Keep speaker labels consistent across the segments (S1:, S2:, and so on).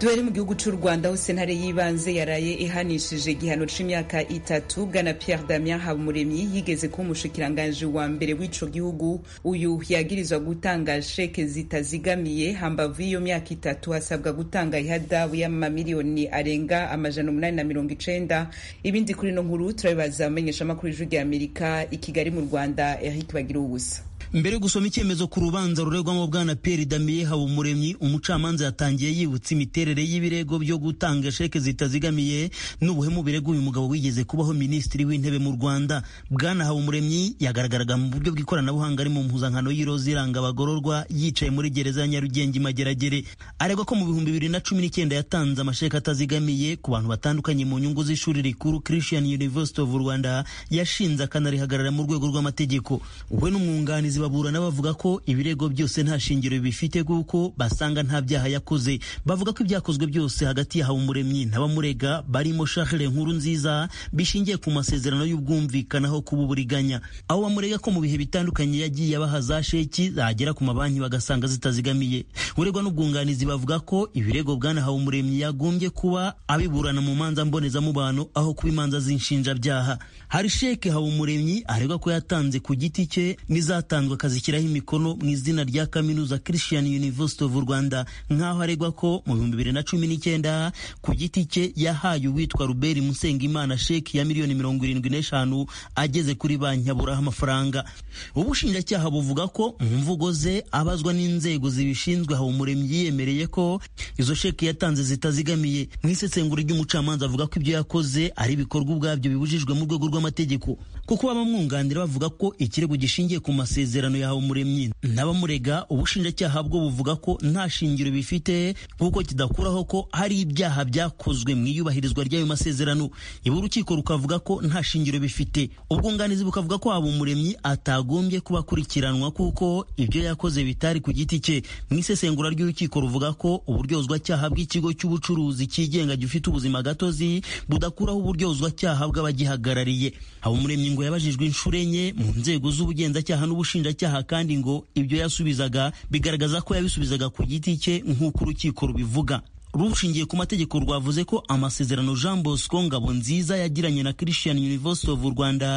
S1: duhere mu gihugu cy'u rwanda aho sentare y'ibanze yaraye ihanishije igihano cy'imyaka itatu bwana pierre damien habumuremyi yigeze kuba umushikiranganji wa mbere w'ico gihugu uyu yagirizwa gutanga sheke zitazigamiye hambavu y'iyo myaka itatu hasabwa gutanga ihadabu y'amamiliyoni arenga amajana umunani na mirongo icyenda ibindi kuri ino nkuru turabibaza amenyesha amakuru y'ijwi ry'amerika i kigali mu rwanda eric bagira ubusa
S2: mbere yo gusoma icyemezo ku rubanza ruregwamo bwana Pierre Damien Habumuremyi umucamanza yatangiye yibutsa imiterere y'ibirego byo gutanga sheke zitazigamiye n'ubuhemu birego uyu mugabo wigeze kubaho minisitiri w'intebe mu Rwanda bwana Habumuremyi yagaragaraga mu buryo bw'ikoranabuhanga ari mu mpuzankano y'iroza iranga abagororwa yicaye muri gereza ya Nyarugenge Mageragere aregwa ko mu bihumbi bibiri na cumi n'icyenda yatanze amasheke atazigamiye ku bantu batandukanye mu nyungu z'ishuri rikuru Christian University of Rwanda yashinze akanarihagarara mu rwego rw'amategeko we n'umwunganizi abamuzi baburana bavuga ko ibirego byose nta shingiro bifite kuko basanga nta byaha yakoze bavuga ko ibyakozwe byose hagati ya Habumuremyi n'abamurega barimo Nkuru nziza bishingiye ku masezerano y'ubwumvikanaho k'ububuriganya aho bamurega ko mu bihe bitandukanye yagiye abaha za sheki zagera ku mabanki bagasanga zitazigamiye uregwa n'ubwunganizi bavuga ko ibirego Bwana Habumuremyi yagombye kuba abiburana mu manza mbonezamubano aho kuba imanza z'inshinjabyaha hari sheki Habumuremyi aregwa ko yatanze ku giti cye n'izatanzwe isanzwe akazishyiraho imikono mu izina rya kaminuza Christian University of Rwanda nk'aho aregwa ko mu bihumbi bibiri na cumi n'icyenda ku giti cye yahaye uwitwa Ruberi Musengimana sheki ya miliyoni mirongo irindwi n'eshanu ageze kuri banki aburaho amafaranga ubushinjacyaha buvuga ko mu mvugo ze abazwa n'inzego zibishinzwe Habumuremyi yiyemereye ko izo sheki yatanze zitazigamiye mu isesengura ry'umucamanza avuga ko ibyo yakoze ari ibikorwa ubwabyo bibujijwe mu rwego rw'amategeko kuko bamwunganira bavuga ko ikirego gishingiye ku masezerano amasezerano yahawe umuremyi n'abamurega ubushinjacyaha bwo buvuga ko nta shingiro bifite kuko kidakuraho ko hari ibyaha byakozwe mu iyubahirizwa ry'ayo masezerano ibi urukiko rukavuga ko nta shingiro bifite ubwunganizi bukavuga ko habumuremyi atagombye kuba akurikiranwa kuko ibyo yakoze bitari ku giti cye mu isesengura ry'urukiko ruvuga ko uburyozwacyaha bw'ikigo cy'ubucuruzi cyigenga gifite ubuzima gatozi budakuraho uburyozwacyaha bw'abagihagarariye habumuremyi ngo yabajijwe inshuro enye mu nzego z'ubugenzacyaha n'ubushinjacyaha ubushinjacyaha kandi ngo ibyo yasubizaga bigaragaza ko yabisubizaga ku giti cye nk'uko urukiko rubivuga rushingiye ku mategeko rwavuze ko amasezerano Jean Bosco Ngabo nziza yagiranye na Christian University of Rwanda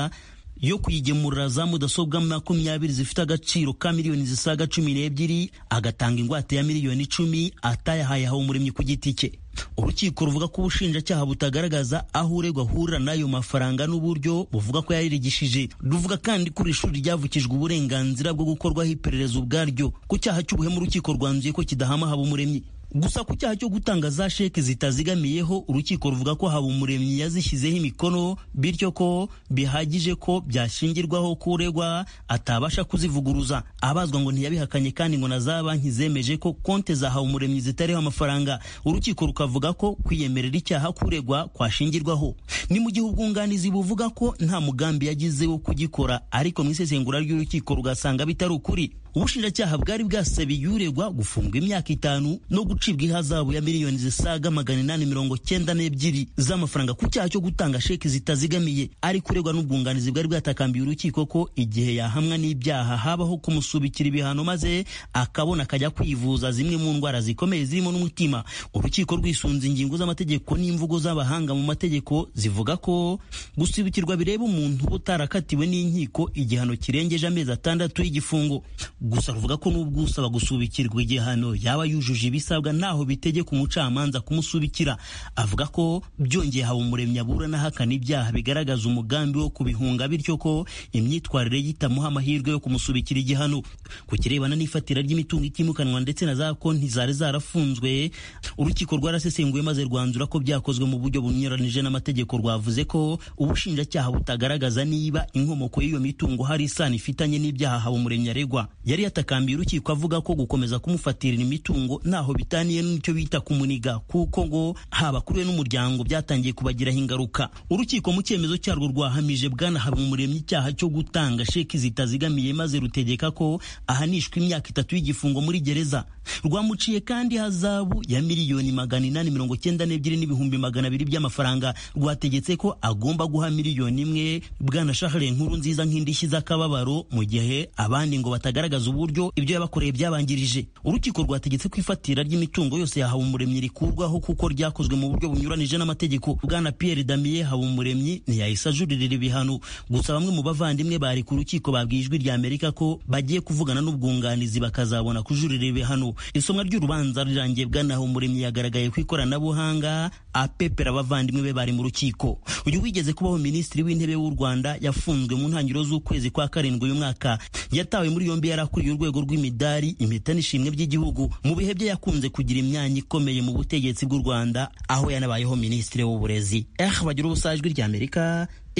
S2: yo kuyigemurira za mudasobwa makumyabiri zifite agaciro ka miliyoni zisaga cumi n'ebyiri agatanga ingwate ya miliyoni icumi atayahaye umuremyi ku giti cye urukiko ruvuga ko ubushinjacyaha butagaragaza aho uregwa ahurira n'ayo mafaranga n'uburyo buvuga ko yaririgishije ruvuga kandi ko iri shuri ryavukijwe uburenganzira bwo gukorwaho iperereza ubwaryo ku cyaha cy'ubuhemu urukiko rwanzuye ko kidahama umuremyi. gusa ku cyaha cyo gutanga za sheke zitazigamiyeho urukiko ruvuga ko haba umuremyi yazishyizeho imikono bityo ko bihagije ko byashingirwaho kuregwa atabasha kuzivuguruza abazwa ngo ntiyabihakanye kandi ngo na za banki zemeje ko konte za umuremyi zitariho amafaranga urukiko rukavuga ko kwiyemerera icyaha kuregwa kwashingirwaho ni mu gihe ubwunganizi buvuga ko nta mugambi yagize wo kugikora ariko mu isesengura ry'urukiko rugasanga bitari ukuri ubushinjacyaha bwari bwasabiye uregwa gufungwa imyaka itanu no gucibwa ihazabu ya miliyoni zisaga magana inani mirongo cyenda n'ebyiri z'amafaranga ku cyaha cyo gutanga sheki zitazigamiye ari kuregwa n'ubwunganizi bwari bwatakambiye urukiko ko igihe yahamwa n'ibyaha habaho kumusubikira ibihano maze akabona akajya kwivuza zimwe mu ndwara zikomeye zirimo n'umutima urukiko rwisunze ingingo z'amategeko n'imvugo z'abahanga mu mategeko zivuga ko gusubikirwa bireba umuntu uba utarakatiwe n'inkiko igihano kirengeje amezi atandatu y'igifungo gusa ruvuga ko n'ubwo usaba gusubikirwa igihano yaba yujuje ibisabwa ntaho bitegeka umucamanza kumusubikira avuga ko byongeye haba umuremyi abura n'ahakana ibyaha bigaragaza umugambi wo kubihunga bityo ko imyitwarire yitamuha amahirwe yo kumusubikira igihano ku kirebana n'ifatira ry'imitungo itimukanwa ndetse na za konti zari zarafunzwe urukiko rwarasesenguye maze rwanzura ko byakozwe mu buryo bunyuranije n'amategeko rwavuze ko ubushinjacyaha butagaragaza niba inkomoko y'iyo mitungo hari isano ifitanye n'ibyaha haba umuremyi aregwa yari yatakambiye urukiko avuga ko gukomeza kumufatira imitungo ntaho bitaniye n'icyo bita kumuniga kuko ngo haba kuri we n'umuryango byatangiye kubagiraho ingaruka urukiko mu cyemezo cyarwo rwahamije bwana habumuremyi icyaha cyo gutanga sheki zitazigamiye maze rutegeka ko ahanishwa imyaka itatu y'igifungo muri gereza rwamuciye kandi hazabu ya miliyoni magana inani mirongo cyenda n'ebyiri n'ibihumbi magana abiri by'amafaranga rwategetse ko agomba guha miliyoni imwe bwana shahere nkuru nziza nk'indishyi z'akababaro mu gihe abandi ngo batagaragaza bagaragaza uburyo ibyo yabakoreye byabangirije urukiko rwategetse ko ifatira ry'imitungo yose yahawe umuremyi rikurwaho kuko ryakozwe mu buryo bunyuranije n'amategeko bwana Pierre Damien Habumuremyi ntiyahise ajuririra ibihano gusa bamwe mu bavandimwe bari ku rukiko babwiye ijwi rya Amerika ko bagiye kuvugana n'ubwunganizi bakazabona kujurira ibihano isomwa ry'urubanza rirangiye bwana Habumuremyi yagaragaye ku ikoranabuhanga apepera abavandimwe be bari mu rukiko uyu wigeze kubaho minisitiri w'intebe w'u Rwanda yafunzwe mu ntangiriro z'ukwezi kwa karindwi uyu mwaka yatawe muri yombi yari yakuriye urwego rw'imidari impeta n'ishimwe by'igihugu mu bihe bye yakunze kugira imyanya ikomeye mu butegetsi bw'u Rwanda aho yanabayeho minisitiri w'uburezi eh bagira ubusajwi ry'Amerika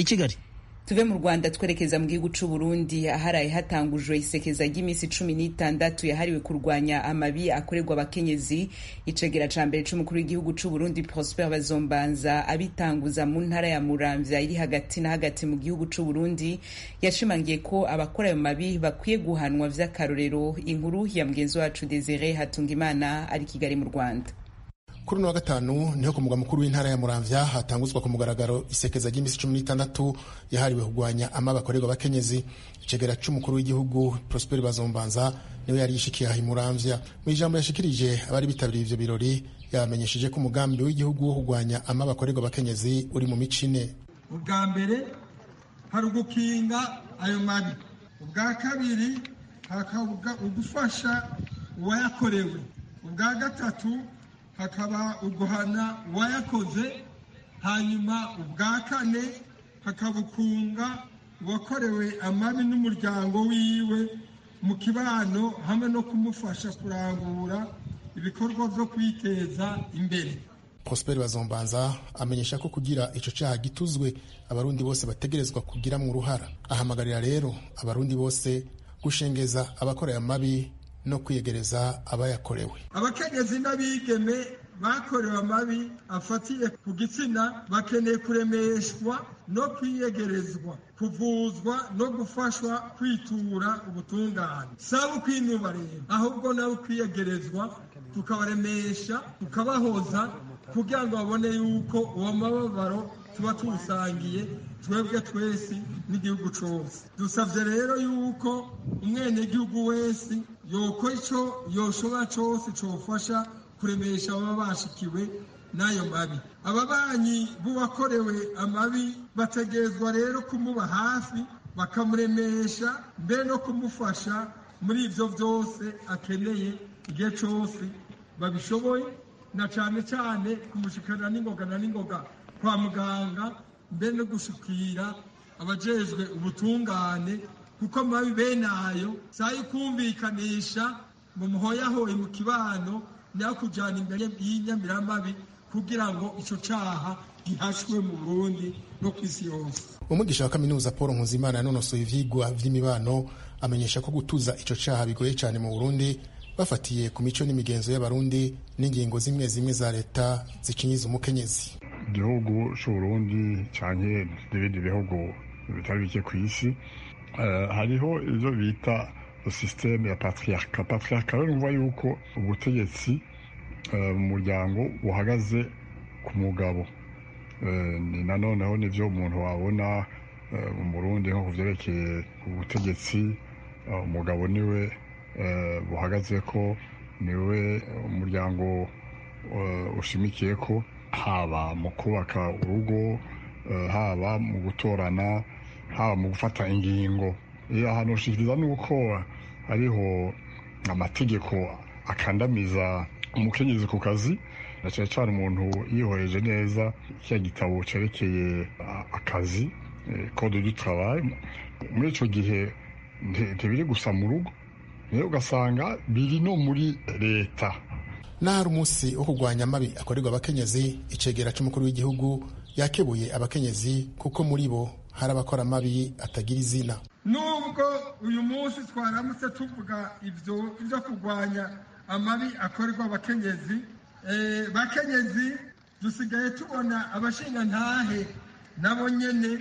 S2: i Kigali
S1: tuve mu rwanda twerekeza mu gihugu cy'u burundi aharaye hatangujwe isekeza ry'iminsi cumi n'itandatu yahariwe kurwanya amabi akorerwa abakenyezi icegera ca mbere c'umukuru w'igihugu cy'u burundi prosper bazombanza abitanguza mu ntara ya muramvya iri hagati na hagati mu gihugu cy'u burundi yashimangiye ko abakora ayo mabi bakwiye guhanwa vy'akarorero inkuru ya mugenzi wacu desire hatungimana ari kigali mu rwanda
S3: kuri uno wa gatanu niho ku mugwa mukuru w'intara ya muramvya hatanguzwa ku mugaragaro isekeza ry'iminsi cumi n'itandatu yahariwe kugwanya amabi akorerwa abakenyezi icegera c'umukuru w'igihugu prosper bazombanza niwe yari yishikiye aha imuramvya mu ijambo yashikirije abari bitabiriye ivyo birori yamenyesheje ko umugambi w'igihugu wo kurwanya amabi akorerwa abakenyezi uri mu mico ine
S4: ubwa mbere hari ugukinga ayo mabi ubwa kabiri hakaba ugufasha uwayakorewe ubwa gatatu hakaba uguhana wayakoze hanyuma ubwa kane hakabukunga uwakorewe amabi n'umuryango wiwe mu kibano hamwe no kumufasha kurangura ibikorwa byo kwiteza imbere
S3: Prosper Bazombanza amenyesha ko kugira icyo cyaha gituzwe abarundi bose bategerezwa kugira mu ruhara ahamagarira rero abarundi bose gushengeza abakorera amabi no kwiyegereza abayakorewe
S4: abakenyezi n'abigeme bakorewe amabi afatiye ku gitsina bakeneye kuremeshwa no kwiyegerezwa kuvuzwa no gufashwa kwitura ubutungane si abo ahubwo nawe kwiyegerezwa tukabaremesha tukabahoza kugira ngo babone yuko uwo mababaro tuba tuwusangiye twebwe twese n'igihugu cyose dusabye rero yuko umwenegihugu wese yokora icyo yoshobora cyose cyofasha kuremesha ababa bashikiwe n'ayo mabi ababanyi b'uwakorewe amabi bategerezwa rero kumuba hafi bakamuremesha mbe no kumufasha muri ibyo byose akeneye igihe cyose babishoboye na cyane cyane kumushyikana n'ingoga na n'ingoga kwa muganga mbe no gushyikira abajejwe ubutungane kuko mubabi bene ayo sayi kumvikanisha ngo muhoyahoye mu kibano nyakujana imbere y'inyamiramabi kugira ngo ico caha gihashwe mu burundi no ku isi yose
S3: umwigisha wa kaminuza paul nkuzimana yanonosoye ivyigwa vy'imibano amenyesha ko gutuza ico caha bigoye cane mu burundi bafatiye ku mico n'imigenzo y'abarundi n'ingingo zimwe zimwe
S4: za leta zicinyiza umukenyezi igihugu c'uburundi canke n'ibindi bihugu bitari bike hariho euh, ibyo bita sisiteme ya patriarika patriarika rero uvuga yuko ubutegetsi mu euh, muryango buhagaze ku mugabo euh, ni nanoneho nibyo umuntu wabona mu Burundi nko ku byerekeye ubutegetsi umugabo niwe buhagaze ko niwe umuryango ushimikiye ko haba mu kubaka urugo haba mu gutorana haba mu gufata ingingo ahantu ushikiriza nuko hariho amategeko akandamiza umukenyezi ku kazi na cyane cyane umuntu yihoreje neza cya gitabo cyerekeye akazi kode e, du muri icyo gihe ntibiri gusa mu rugo nayo ugasanga biri no muri leta nahari umunsi wo kurwanya
S3: amabi akorerwa abakenyezi icegera cy'umukuru w'igihugu yakebuye abakenyezi kuko muri bo hari abakora mabi atagira izina
S4: nubwo uyu munsi twaramutse tuvuga ibyo byo kurwanya amabi akorerwa abakenyezi eh, bakenyezi dusigaye tubona abashingantahe nabo nyine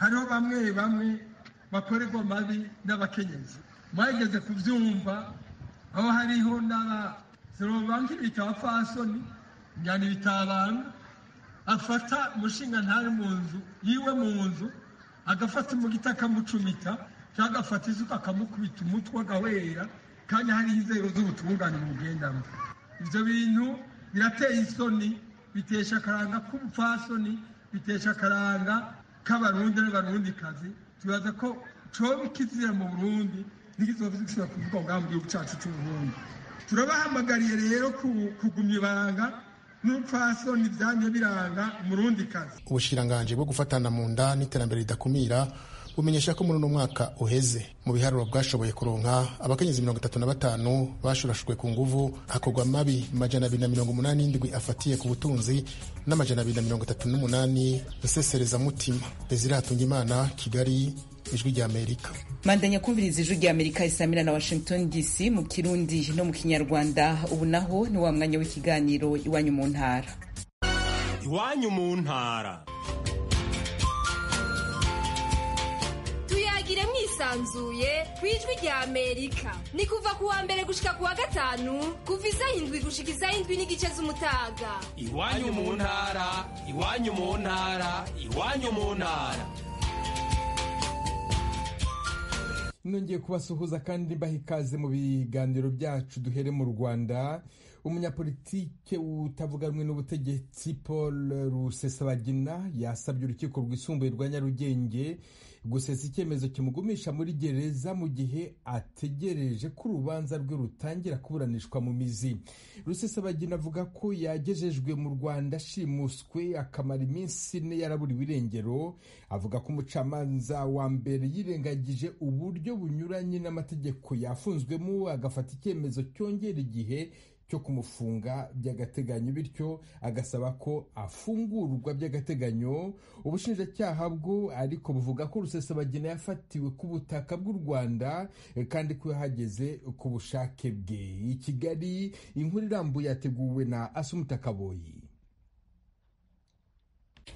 S4: hariho bamwe bamwe bakorerwa amabi n'abakenyezi mwageze kubyumva aho hariho n'aba zorobanki bitaba fasoni afata umushinga mu nzu yiwe mu nzu agafata umugiti akamucumita cyangwa agafata izuba akamukubita umutwe agahwera kandi hariho inzego z'ubutungane mugendamo ibyo bintu birateye isoni bitesha akaranga k'ubupfasoni bitesha akaranga k'abarundi n'abarundikazi tubaza ko coba ikizira mu burundi n'ikizoba gishobora kuvuga ubwabo mu gihugu cyacu cy'uburundi turabahamagariye rero kugumya ibanga n'umupfasoni byanje biranga umurundikazi
S3: ubushikiranganji bwo gufatana mu nda n'iterambere ridakumira bumenyesha ko muri uno mwaka uheze mu biharuro bwashoboye kuronka abakenyezi mirongo itatu na batanu bashurashwe ku nguvu hakorwa mabi majana abiri na mirongo umunani n'indwi afatiye ku butunzi n'amajana abiri na mirongo itatu n'umunani nseserezamutima hatunga imana kigali ijwi ry'amerika
S1: mandanya kumviriza ijwi ry'amerika risamira na washington dc mu kirundi no mu kinyarwanda ubu naho ni wa mwanya w'ikiganiro iwanyu mu ntara iwanyu mu ntara tuyagire mwisanzuye ku ijwi rya’ Amerika
S5: ni kuva ku wa mbere gushika ku wa gatanu kuva isaha indwi gushika n'igice z'umutaga
S6: iwanyu mu ntara iwanyu mu ntara iwanyu mu ntara
S7: nongeye kubasuhuza kandi mbaha ikaze mu biganiro byacu duhere mu rwanda umunyapolitike utavuga n'ubutegetsi paul rusesabagina yasabye urukiko rwisumbuye rwa nyarugenge gusesa icyemezo kimugumisha muri gereza mu gihe ategereje ko urubanza rwe rutangira kuburanishwa mu mizi rusesabagina avuga ko yagejejwe mu rwanda ashimuswe akamara iminsi ine yaraburiwe irengero avuga ko umucamanza wa mbere yirengagije uburyo bunyuranye n'amategeko yafunzwemo agafata icyemezo cyongera igihe cyo kumufunga by'agateganyo bityo agasaba ko afungurwa by'agateganyo ubushinjacyaha bwo ariko buvuga ko rusesabagina yafatiwe ku butaka bw'u rwanda eh, kandi ko yahageze ku bushake bwe i kigali inkuru irambuye yateguwe na asumutakaboyi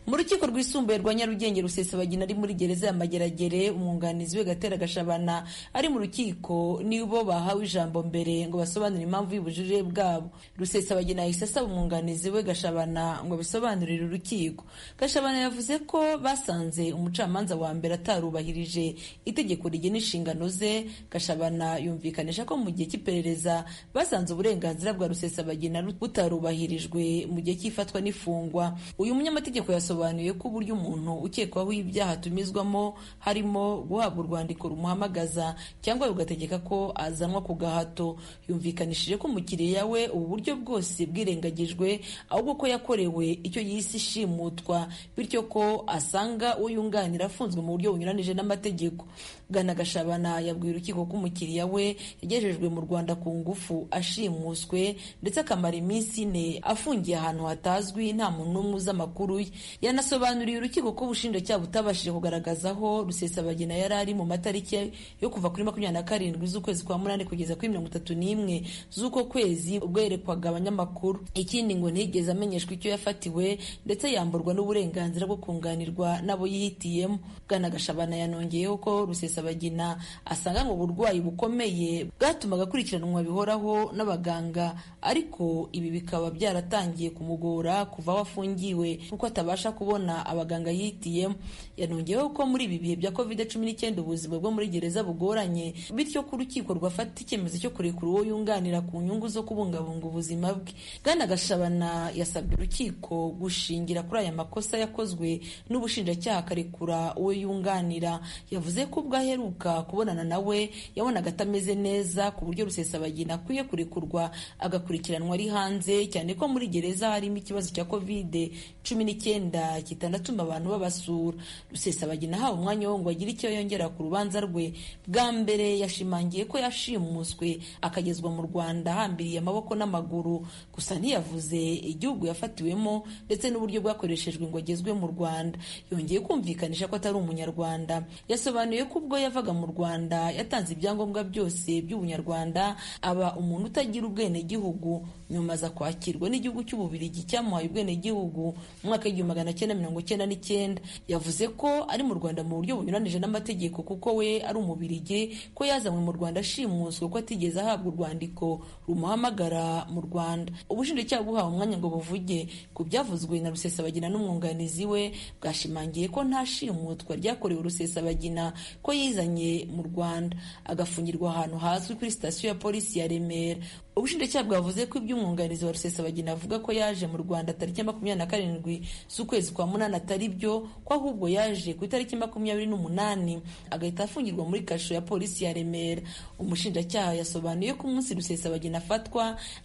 S5: mu rukiko rwisumbuye rwa nyarugenge bagina ari muri gereza ya mageragere umwunganizi we gatera gashabana ari mu rukiko nibo bahawe ijambo mbere ngo basobanure impamvu y'ubujurire bwabo rusesabagina yahise asaba umwunganizi we gashabana ngo abisobanurire urukiko gashabana yavuze ko basanze umucamanza wa mbere atarubahirije itegeko rigena inshingano ze gashabana yumvikanisha ko mu gihe cy'iperereza basanze uburenganzira bwa bagina butarubahirijwe mu gihe cy'ifatwa n'ifungwa uyu munyamategeko yasobanuriye yasobanuye ko uburyo umuntu ukekwaho ibyaha atumizwamo harimo guhabwa urwandiko rumuhamagaza cyangwa rugategeka ko azanwa ku gahato yumvikanishije ko umukiriya we ubu buryo bwose bwirengagijwe ahubwo ko yakorewe icyo yise ishimutwa bityo ko asanga uwo yunganira afunzwe mu buryo bunyuranije n'amategeko Gashabana yabwiye urukiko ko umukiriya we yagejejwe mu Rwanda ku ngufu ashimuswe ndetse akamara iminsi ine afungiye ahantu hatazwi nta muntu n'umwe uzi amakuru ye yanasobanuriye urukiko ko ubushinjacyaha butabashije kugaragaza aho rusesabagina yari ari mu matariki yo kuva kuri makumyabiri na karindwi z'ukwezi kwa munani kugeza kuri mirongo itatu n'imwe z'uko kwezi ubwo yerekwaga abanyamakuru ikindi ngo ntiyigeze amenyeshwa icyo yafatiwe ndetse yamburwa n'uburenganzira bwo kunganirwa n'abo yihitiyemo bwana gashabana yanongeyeho ko rusesabagina asanganywe uburwayi bukomeye bwatumaga akurikiranwa bihoraho n'abaganga ariko ibi bikaba byaratangiye kumugora kuva aho afungiwe kuko atabasha kubona abaganga yihitiyemo yanongeyeho ko muri ibi bihe bya covid cumi n'icyenda ubuzima bwo muri gereza bugoranye bityo ko urukiko rwafata icyemezo cyo kurekura uwo yunganira ku nyungu zo kubungabunga ubuzima bwe bwana gashabana yasabye urukiko gushingira kuri aya makosa yakozwe n'ubushinjacyaha akarekura uwo yunganira yavuze ko ubwo aheruka kubonana nawe yabonaga atameze neza ku buryo rusesabagina akwiye kurekurwa agakurikiranwa ari hanze cyane ko muri gereza harimo ikibazo cya covid cumi n'icyenda icyenda kitanda abantu babasura rusesabagina ahawe umwanya wo ngo agire icyo yongera ku rubanza rwe bwa mbere yashimangiye ko yashimuswe akagezwa mu rwanda ahambiriye amaboko n'amaguru gusa ntiyavuze igihugu yafatiwemo ndetse n'uburyo bwakoreshejwe ngo agezwe mu rwanda yongeye kumvikanisha ko atari umunyarwanda yasobanuye ko ubwo yavaga mu rwanda yatanze ibyangombwa byose by'ubunyarwanda aba umuntu utagira ubwenegihugu nyuma aza kwakirwa n'igihugu cy'ububirigi cyamuhaye ubwenegihugu mu mwaka w'igihumbi magana cyenda mirongo cyenda n'icyenda yavuze ko ari mu rwanda mu buryo bunyuranije n'amategeko kuko we ari umubirigi ko yazanywe mu rwanda ashimuswe ko atigeze ahabwa urwandiko rumuhamagara mu rwanda ubushinjacyaha buhawe umwanya ngo buvuge ku byavuzwe na rusesabagina n'umwunganizi we bwashimangiye ko nta shimutwa ryakorewe rusesabagina ko yizanye mu rwanda agafungirwa ahantu hazwi kuri sitasiyo ya polisi ya remera ubushinjacyaha bwavuze ko iby'umwunganizi wa rusesabagina avuga ko yaje mu rwanda tariki ya makumyabiri na karindwi z'ukwezi kwa munani atari byo ko ahubwo yaje ku itariki makumyabiri n'umunani agahita afungirwa muri kasho ya polisi ya remera umushinjacyaha yasobanuye ko umunsi rusesabagina afatwa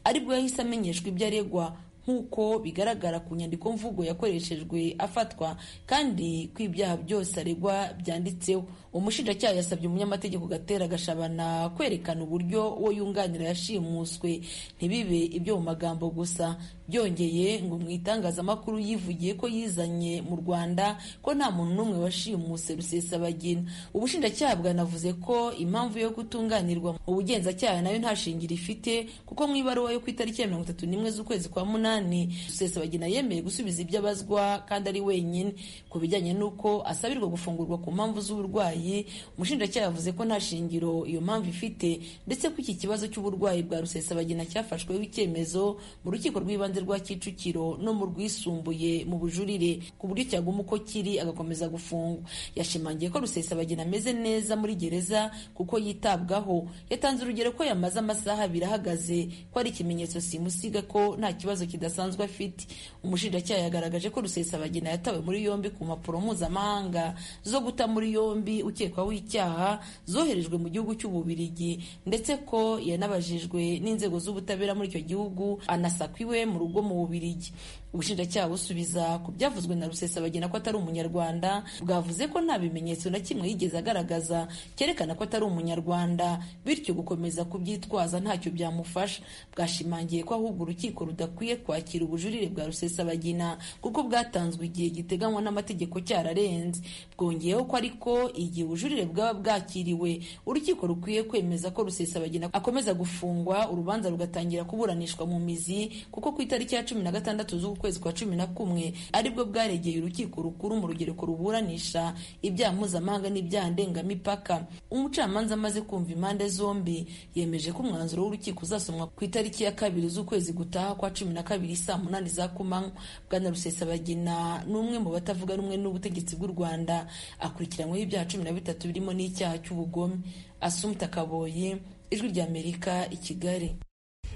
S5: aribwo yahise amenyeshwa ibyo aregwa nk'uko bigaragara ku nyandiko mvugo yakoreshejwe afatwa kandi ko ibyaha byose aregwa byanditseho umushinjacyaha yasabye umunyamategeko Gatera Gashabana kwerekana uburyo uwo yunganira yashimuswe ntibibe ibyo mu magambo gusa yongeye ngo mu itangazamakuru yivugiye ko yizanye mu Rwanda ko nta muntu n'umwe washimuse Rusesabagina. Ubushinjacyaha bwanavuze ko impamvu yo gutunganirwa ubugenzacyaha nayo nta shingiro ifite kuko mu ibaruwa yo ku itariki ya mirongo itatu n'imwe z'ukwezi kwa munani Rusesabagina yemeye gusubiza ibyo abazwa kandi ari wenyine ku bijyanye n'uko asabirwa gufungurwa ku mpamvu z'uburwayi. Umushinjacyaha yavuze ko nta shingiro iyo mpamvu ifite ndetse ko iki kibazo cy'uburwayi bwa Rusesabagina cyafashweho icyemezo mu rukiko rw'ibanze rwa Kicukiro no mu rwisumbuye mu bujurire ku buryo cyaguma uko kiri agakomeza gufungwa yashimangiye ko Rusesa Rusesabagina ameze neza muri gereza kuko yitabwaho yatanze urugero ko yamaze amasaha abiri ahagaze ko ari ikimenyetso simusiga ko nta kibazo kidasanzwe afite umushinjacyaha yagaragaje ko Rusesabagina yatawe muri yombi ku mpapuro mpuzamahanga zo guta muri yombi ukekwaho icyaha zoherejwe mu gihugu cy'ububirigi ndetse ko yanabajijwe n'inzego z'ubutabera muri icyo gihugu anasakwiwe mu rugo bwo mu bubirigi ubushinjacyaha busubiza ku byavuzwe na rusesabagina ko atari umunyarwanda bwavuze ko nta bimenyetso na kimwe yigeze agaragaza cyerekana ko atari umunyarwanda bityo gukomeza kubyitwaza ntacyo byamufasha bwashimangiye ko ahubwo urukiko rudakwiye kwakira ubujurire bwa rusesabagina kuko bwatanzwe igihe giteganywa n'amategeko cyararenze bwongeyeho ko ariko igihe ubujurire bwaba bwakiriwe urukiko rukwiye kwemeza ko rusesabagina akomeza gufungwa urubanza rugatangira kuburanishwa mu mizi kuko ku itariki ya cumi na gatandatu z'uku z'ukwezi kwa cumi na kumwe aribwo bwaregeye urukiko rukuru mu rugereko ruburanisha ibyaha mpuzamahanga n'ibyaha ndengamipaka umucamanza amaze kumva impande zombi yemeje ko umwanzuro w'urukiko uzasomwa ku itariki ya kabiri z'ukwezi gutaha kwa cumi na kabiri saa munani za kumanywa bwana rusesabagina ni umwe mu batavuga rumwe n'ubutegetsi bw'u rwanda akurikiranyweho ibyaha cumi na bitatu birimo n'icyaha cy'ubugome asumta Kaboyi ijwi ry'amerika i kigali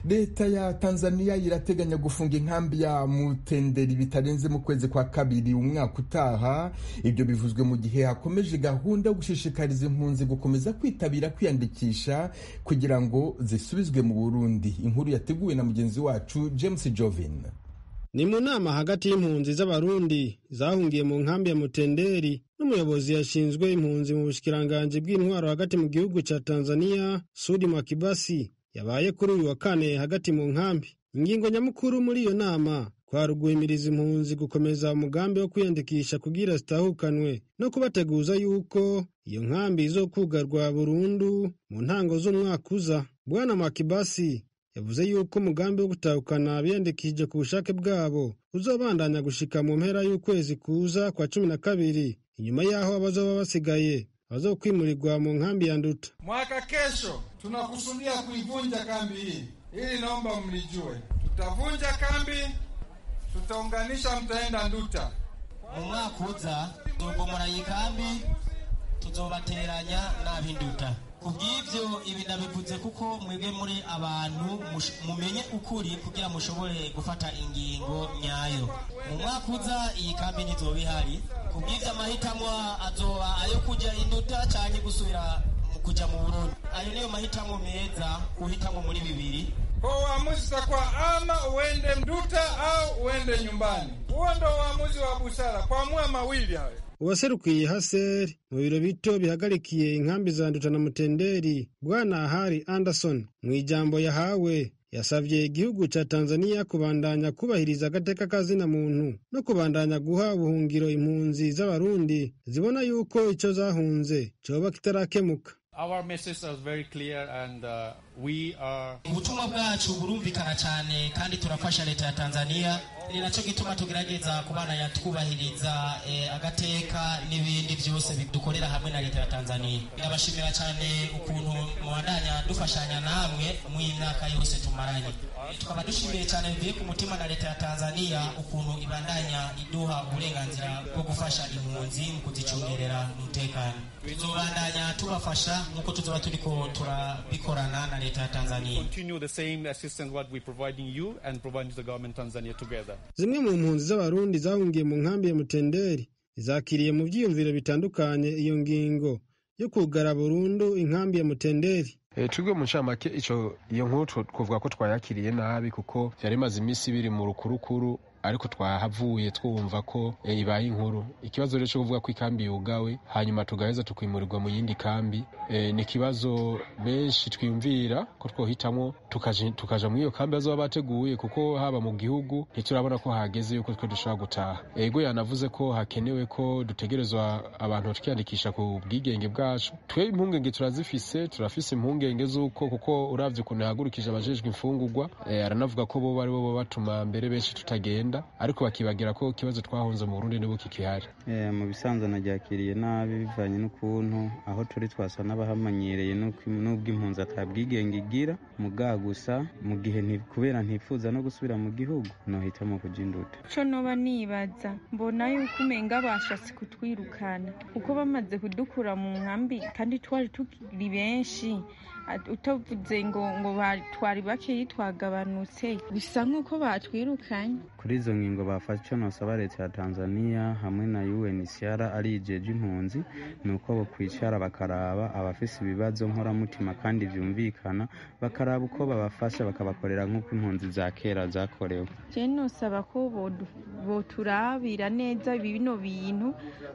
S7: leta ya tanzania irateganya gufunga inkambi ya mutenderi bitarenze mu kwezi kwa kabiri umwaka utaha ibyo bivuzwe mu gihe hakomeje gahunda yo gushishikariza impunzi gukomeza kwitabira kwiyandikisha kugira ngo zisubizwe mu burundi inkuru yateguwe na mugenzi wacu james jovin
S8: ni mu nama hagati y'impunzi z'abarundi zahungiye mu nkambi ya mutenderi n'umuyobozi yashinzwe impunzi mu bushikiranganji bw'intwaro hagati mu gihugu cya tanzania sudi makibasi yabaye kuri uyu wa kane hagati mu nkambi ingingo nyamukuru muri iyo nama kwari impunzi gukomeza umugambi wo kwiyandikisha kugira zitahukanwe no kubateguza yuko iyo nkambi izokugarwa burundu mu ntango z'umwaka uza bwana makibasi yavuze yuko umugambi wo gutahukana abiyandikishije ku bushake bwabo uzobandanya gushika mu mpera y'ukwezi kuza kwa cumi na kabiri inyuma y'aho abazaba basigaye bazokwimurirwa mu nkambi ya Nduta.
S4: Mwaka kesho tunakusudia kuivunja kambi hii, ili naomba mlijue, tutavunja kambi, tutaunganisha, mtaenda Nduta. Mu uza tuzogomora iyi kambi, tuzobateranya n'ab'Induta. Kubw'ibyo ibi nabivuze
S2: kuko mwebwe muri abantu mumenye ukuri kugira mushobore gufata ingingo nyayo. Mu mwaka uza iyi kambi ntizobihari ubwiza amahitamo
S4: azoba ayo kujya induta cyangwa gusubira kujya mu burundi ayo niyo mahitamo meza
S8: kuhitamo muri
S4: bibiri kwa uamuzi kwa ama uende Mduta au uende nyumbani. Huo ndo uamuzi wa busara, kwamua mawili hayo.
S8: uwaserukiye haseri mu biro bito bihagarikiye inkambi za Nduta na Mutenderi, Bwana Hari Anderson mu ijambo yahawe yasavye igihugu ca Tanzania kubandanya kubahiriza agateka kazina muntu no kubandanya guha ubuhungiro impunzi z'abarundi zibona yuko ico zahunze coba kitarakemuka
S7: ubutumwa bwacu burumvikana cyane kandi turafasha leta ya Tanzania
S2: ni nacyo gituma tugerageza kubana yatwubahiriza eh, agateka n'ibindi byose dukorera hamwe na leta ya Tanzania ndabashimira cyane ukuntu mubandanya dufashanya namwe mu yose tumaranye tukaba dushimiye cyane bivuye ku mutima na leta ya Tanzania ukuntu ibandanya iduha uburenganzira bwo gufasha impunzi mu kuzicungerera umutekano tuzobandanya tubafasha nk'uko tuzaba turiko turabikorana na
S7: Tanzania.
S8: Zimwe mu mpunzi z'abarundi zahungiye mu nkambi ya Mutenderi zakiriye mu byiyumviro bitandukanye iyo ngingo yo kugara burundu inkambi ya Mutenderi. Eh, twebwe mu ncamake
S7: iyo nkuru twovuga ko twayakiriye nabi kuko yari imaze iminsi biri mu rukurukuru ariko twahavuye twumva ko e, ibaye inkuru ikibazo rero cyo kuvuga ko ikambi yugawe hanyuma tugaheza tukimurirwa mu yindi kambi e, ni ikibazo benshi twiyumvira ko twohitamo tukaja muri iyo kambi bazoba bateguye kuko haba mu gihugu ntiturabona ko hageze yuko twe dushobora gutaha ego yanavuze ko hakenewe ko dutegerezwa abantu twiyandikisha ku bwigenge bwacu twe impungenge turazifise turafise impungenge z'uko kuko uravye ukuntu yahagurukije abajejwe imfungurwa e, aranavuga ko bo ari bo batuma mbere benshi tutagenda Rwanda ariko bakibagira ko ikibazo twahunze mu Burundi nibo kikihari
S8: eh, mu bisanzwe nabyakiriye nabi bivanye n'ukuntu aho turi twasa n'abahamanyereye n'ubwo impunzi atabwigenge igira mugaha gusa mu gihe kubera ntifuza no gusubira mu gihugu nohitamo kujya
S1: induta co noba nibaza mbona yuko umenga bashatse kutwirukana uko bamaze kudukura mu nkambi kandi twari tukiri benshi utavuze ngo ngo twari bakeyi twagabanutse bisa nk'uko batwirukanye kuri
S8: izo ngingo bafashe icyo nosaba leta ya tanzania hamwe na unhcr ari igihe ry'impunzi ni uko bakwicara bakaraba abafise ibibazo nkoramutima kandi byumvikana bakaraba uko babafasha bakabakorera nk'uko impunzi za kera zakorewe
S1: nosaba ko boturabira neza bino bintu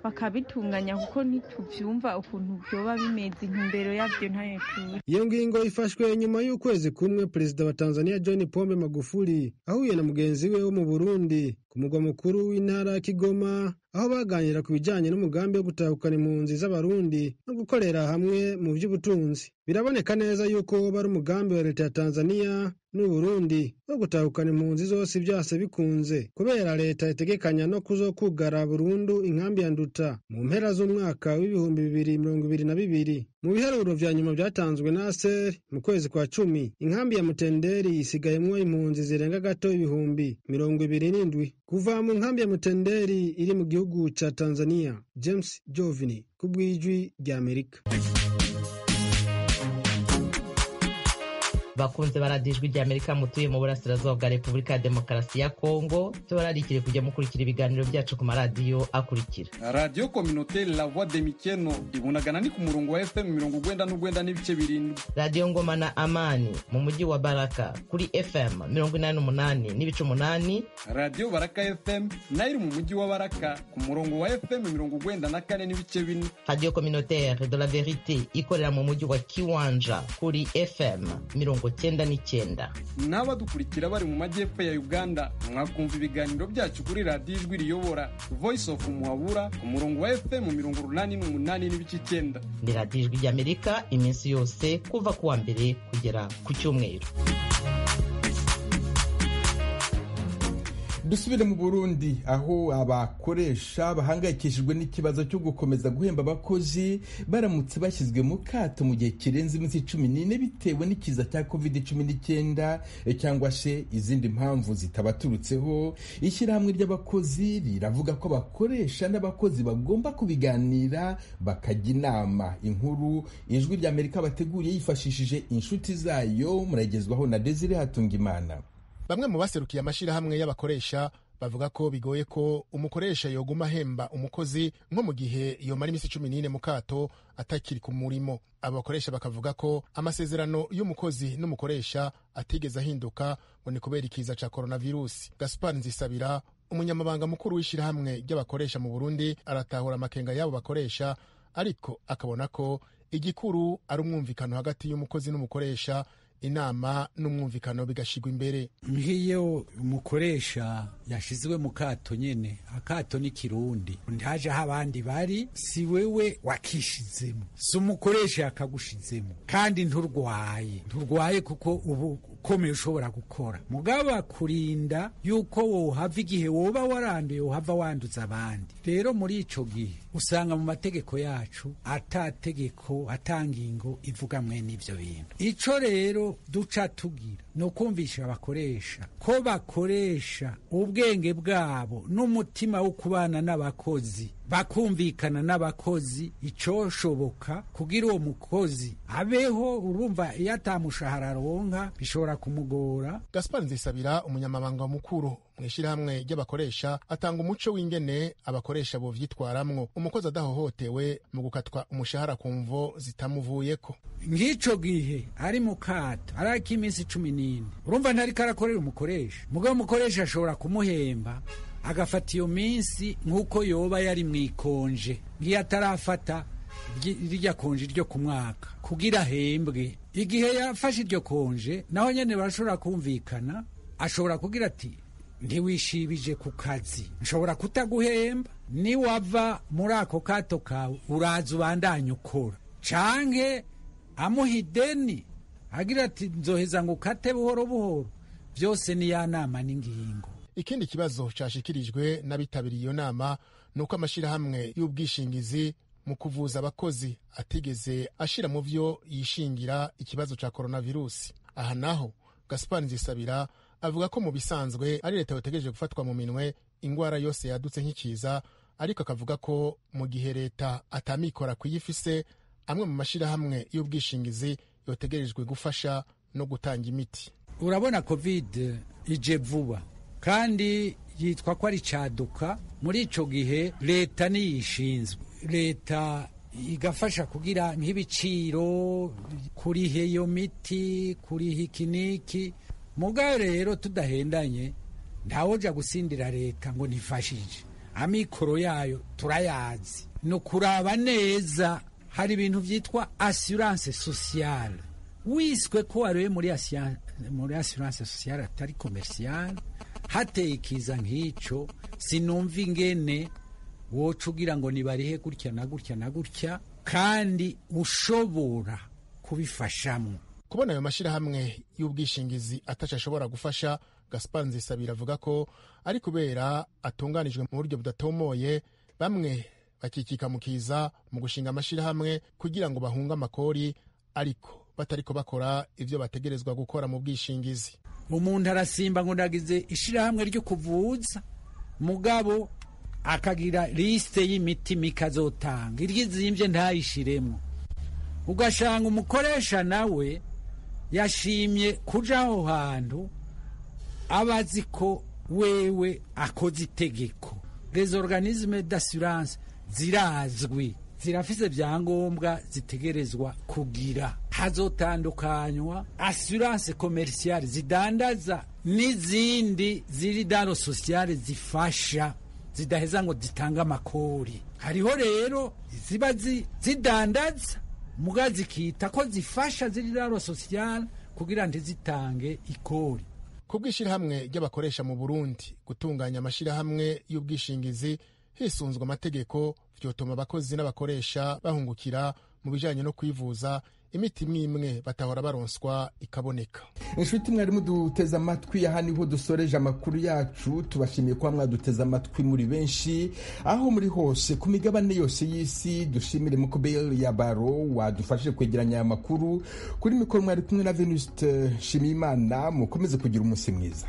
S1: bakabitunganya kuko ntitubyumva ukuntu byoba bimeze intumbero yabyo ntayo tuzi
S8: Iyo ngingo ifashwe nyuma y'ukwezi kumwe Perezida wa Tanzania John Pombe Magufuli ahuye na mugenzi we wo mu Burundi. ku mugwa mukuru w'intara ya Kigoma aho baganira ku bijyanye n'umugambi wo gutahukana impunzi z'abarundi no gukorera hamwe mu by'ubutunzi biraboneka neza yuko bari umugambi wa leta ya Tanzania n'Uburundi wo gutahukana impunzi zose byose bikunze kubera leta itegekanya no kuzokugara burundu inkambi ya Nduta mu mpera z'umwaka w'ibihumbi bibiri mirongo ibiri na bibiri mu biharuro vya nyuma byatanzwe na ASER mu kwezi kwa cumi inkambi ya Mutenderi isigayemwo impunzi zirenga gato ibihumbi mirongo ibiri n'indwi kuva mu nkambi ya mutenderi iri mu gihugu ca tanzania james jovini
S1: ku bw'ijwi ry'amerika bakunze baradijwe ijwi Amerika mutuye mu burasirazuba bwa repubulika ya demokarasi ya kongo tubararikire kujya mukurikira ibiganiro byacu ku maradiyo akurikira
S7: radiyo kominoteri la voix de mikeno ibunagana ni ku murongo wa fm mirongo ugwenda n'ugwenda n'ibice birindwi
S1: radiyo ngoma na amani mu mujyi wa baraka kuri fm mirongo inani n'umunani n'ibice umunani radiyo
S7: baraka fm nayo iri mu mujyi wa baraka ku murongo wa fm mirongo ugwenda na kane n'ibice bine
S1: radiyo kominoteri de la verite ikorera mu mujyi wa kiwanja kuri fm mirongo mirongo cyenda n'icyenda
S7: n'abadukurikira bari mu majyepfo ya uganda mwakumva ibiganiro byacu kuri radiyo ijwi riyobora voice of muhabura ku murongo wa fm mirongo urunani
S1: n'umunani n'ibice icyenda ni radiyo ijwi ry'amerika iminsi yose kuva ku wa mbere kugera ku cyumweru
S7: dusubire mu burundi aho abakoresha bahangayikishijwe n'ikibazo cyo gukomeza guhemba abakozi baramutse bashyizwe mu kato mu gihe kirenze iminsi cumi n'ine bitewe n'ikiza cya covid cumi n'icyenda cyangwa se izindi mpamvu zitabaturutseho ishyirahamwe ry'abakozi riravuga ko bakoresha n'abakozi bagomba kubiganira bakajya inama inkuru ijwi ry'amerika bateguye yifashishije inshuti zayo muragezwaho na desire Hatunga imana. bamwe mu baserukiye amashyirahamwe y'abakoresha
S3: bavuga ko bigoye ko umukoresha yoguma ahemba umukozi nko mu gihe yomara iminsi cumi n'ine mu kato atakiri ku murimo abakoresha bakavuga ko amasezerano y'umukozi n'umukoresha atigeze ahinduka ngo ni kubera ikiza ca koronavirusi gaspar nzisabira umunyamabanga mukuru w'ishyirahamwe ry'abakoresha mu burundi aratahura amakenga y'abo bakoresha ariko akabona ko igikuru ari umwumvikano hagati y'umukozi n'umukoresha
S6: inama n'umwumvikano bigashyirwa imbere nk'iyo umukoresha yashyiziwe mu kato nyine akato n'ikirundi ntaje aho abandi bari si wewe wakishizemo si umukoresha yakagushizemo kandi nturwaye nturwaye kuko ubu ukomeye ushobora gukora mugaba kurinda yuko wohava igihe woba waranduye wohava wanduza abandi rero muri ico gihe usanga mu mategeko yacu atategeko atangingo ivuga mwene ivyo bintu ico rero duca tugira no kumvisha abakoresha ko bakoresha ubwenge bwabo n'umutima wo kubana n'abakozi bakumvikana n'abakozi icoshoboka kugira uwo mukozi abeho urumva iyo atamushahara aronka bishobora kumugora gaspar nzisabira umunyamabanga mukuru mu ishyirahamwe
S3: ry'abakoresha atanga umuco w'ingene abakoresha bovyitwaramwo umukozi adahohotewe
S6: mu gukatwa umushahara ku mvo zitamuvuyeko nk'ico gihe ari mu kato ariko iminsi cumi n'ine urumva ntariko arakorera umukoresha mugabo umukoresha ashobora kumuhemba agafata iyo minsi nk'uko yoba yari mu ikonje nk'iyo atarafata irya konje ryo ku mwaka kugira ahembwe igihe yafashe iryo konje naho nyine barashobora kumvikana ashobora kugira ati ntiwishibije ku kazi nshobora kutaguhemba niwava muri ako kato kawe uraza ubandanye ukora cange amuha ideni agira ati nzoheza ngo ukate buhoro buhoro byose ni ya nama n'ingingo ikindi kibazo
S3: cyashikirijwe n'abitabiriye iyo nama ni uko amashyirahamwe y'ubwishingizi mu kuvuza abakozi atigeze ashyira mu byo yishingira ikibazo cya koronavirusi aha naho gaspar nzisabira avuga ko mu bisanzwe ari leta yategereje gufatwa mu minwe indwara yose yadutse nk'ikiza ariko akavuga ko mu gihe leta atamikora kuyifise amwe mu mashyirahamwe y'ubwishingizi yotegerejwe gufasha
S6: no gutanga imiti urabona covid ije vuba kandi yitwa ko ari caduka muri icyo gihe leta niyishinzwe leta igafasha kugira nk'ibiciro kuriha iyo miti kuriha ikiniki mugabo rero tudahendanye ntawoja gusindira leta ngo nifashije amikoro yayo turayazi ni ukuraba neza hari ibintu byitwa assurance sociale wiswe ko warewe muri assurance sociale atari commerciale hateye ikiza nk'icyo sinumva ingene woca ugira ngo nibarihe gutya na gutya na gutya kandi ushobora kubifashamo kubona ayo
S3: mashyirahamwe y'ubwishingizi atacyo ashobora gufasha gaspar nzisabira avuga ko ari kubera atunganijwe mu buryo budatomoye bamwe bakikika mu kiza mu gushinga amashyirahamwe kugira ngo bahunge amakori ariko batariko bakora ibyo
S6: bategerezwa gukora mu bwishingizi umuntu arasimba ngo ndagize ishyirahamwe ryo kuvuza mugabo akagira lisite y'imiti mikazotanga iryizimbye ntayishiremo ugasanga umukoresha nawe yashimye kuja aho hantu aba ko wewe akoze itegeko les organismes d'assurance zirazwi zirafise byangombwa zitegerezwa kugira hazotandukanywa assurance commerciale zidandaza n'izindi ziri dano sociale zifasha zidaheza ngo zitanga amakori hariho rero ziba zidandaza muga zikita ko zifasha ziri dano sociale kugira ntizitange ikori ku ry'abakoresha mu burundi gutunganya
S3: amashirahamwe y'ubwishingizi hisunzwe amategeko vyotuma abakozi n'abakoresha bahungukira mu bijanye no kwivuza imiti imwe imwe batahora baronswa
S7: ikaboneka inshuti mwarimu duteze amatwi aha niho dusoreje amakuru yacu tubashimiye kuba mwaduteze amatwi muri benshi aho muri hose ku migabane yose y'isi dushimire mukubeli ya baro wadufashije kwegeranya aya makuru kuri mikoro mwari kumwe na venuste nshimiyimana mukomeze kugira umunsi mwiza